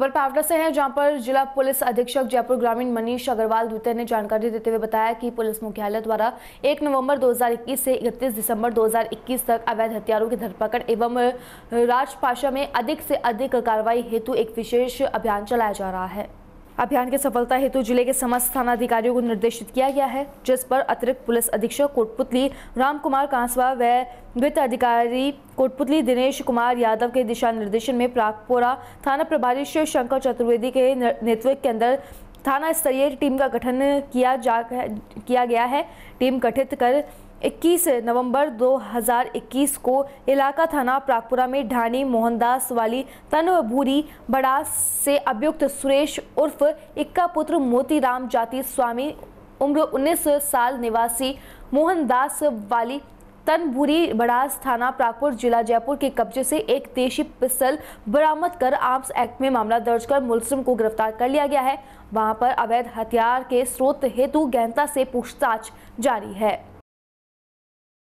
खबर पावड़ा से है जहां पर जिला पुलिस अधीक्षक जयपुर ग्रामीण मनीष अग्रवाल द्वितीय ने जानकारी देते हुए बताया कि पुलिस मुख्यालय द्वारा 1 नवंबर 2021 से 31 दिसंबर 2021 तक अवैध हथियारों की धरपकड़ एवं राजपाशा में अधिक से अधिक कार्रवाई हेतु एक विशेष अभियान चलाया जा रहा है अभियान के सफलता हेतु जिले के समस्त थानाधिकारियों को निर्देशित किया गया है जिस पर अतिरिक्त पुलिस अधीक्षक कोटपुतली राम कुमार कांसवा व वित्त अधिकारी कोटपुतली दिनेश कुमार यादव के दिशा निर्देशन में प्रागपुरा थाना प्रभारी शिव शंकर चतुर्वेदी के नेतृत्व के अंदर थाना स्तरीय टीम का गठन किया जा किया गया है टीम गठित कर 21 नवंबर 2021 को इलाका थाना प्रागपुरा में ढाणी मोहनदास वाली तनभूरी बड़ा से अभियुक्त सुरेश उर्फ इक्का पुत्र मोतीराम जाति स्वामी उम्र 19 साल निवासी मोहनदास वाली तनबुरी बड़ास थाना प्रागपुर जिला जयपुर के कब्जे से एक देशी पिस्टल बरामद कर आर्म्स एक्ट में मामला दर्ज कर मुलसिम को गिरफ्तार कर लिया गया है वहां पर अवैध हथियार के स्रोत हेतु गहनता से पूछताछ जारी है